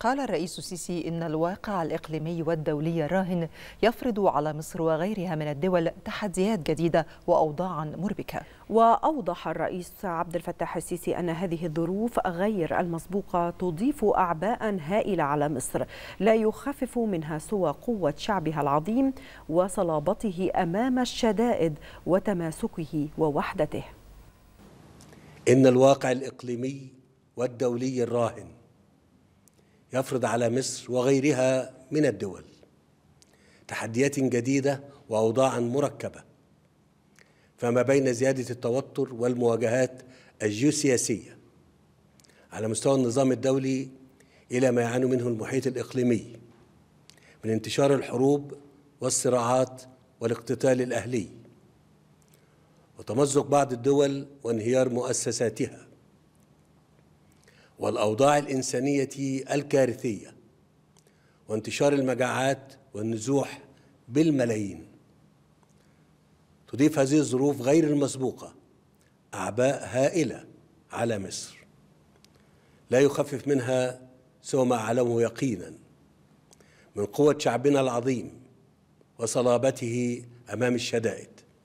قال الرئيس السيسي إن الواقع الإقليمي والدولي الراهن يفرض على مصر وغيرها من الدول تحديات جديدة وأوضاعا مربكة وأوضح الرئيس عبد الفتاح السيسي أن هذه الظروف غير المسبوقة تضيف أعباء هائلة على مصر لا يخفف منها سوى قوة شعبها العظيم وصلابته أمام الشدائد وتماسكه ووحدته إن الواقع الإقليمي والدولي الراهن يفرض على مصر وغيرها من الدول تحديات جديده واوضاعا مركبه فما بين زياده التوتر والمواجهات الجيوسياسيه على مستوى النظام الدولي الى ما يعاني منه المحيط الاقليمي من انتشار الحروب والصراعات والاقتتال الاهلي وتمزق بعض الدول وانهيار مؤسساتها والأوضاع الإنسانية الكارثية وانتشار المجاعات والنزوح بالملايين تضيف هذه الظروف غير المسبوقة أعباء هائلة على مصر لا يخفف منها سوى ما أعلمه يقينا من قوة شعبنا العظيم وصلابته أمام الشدائد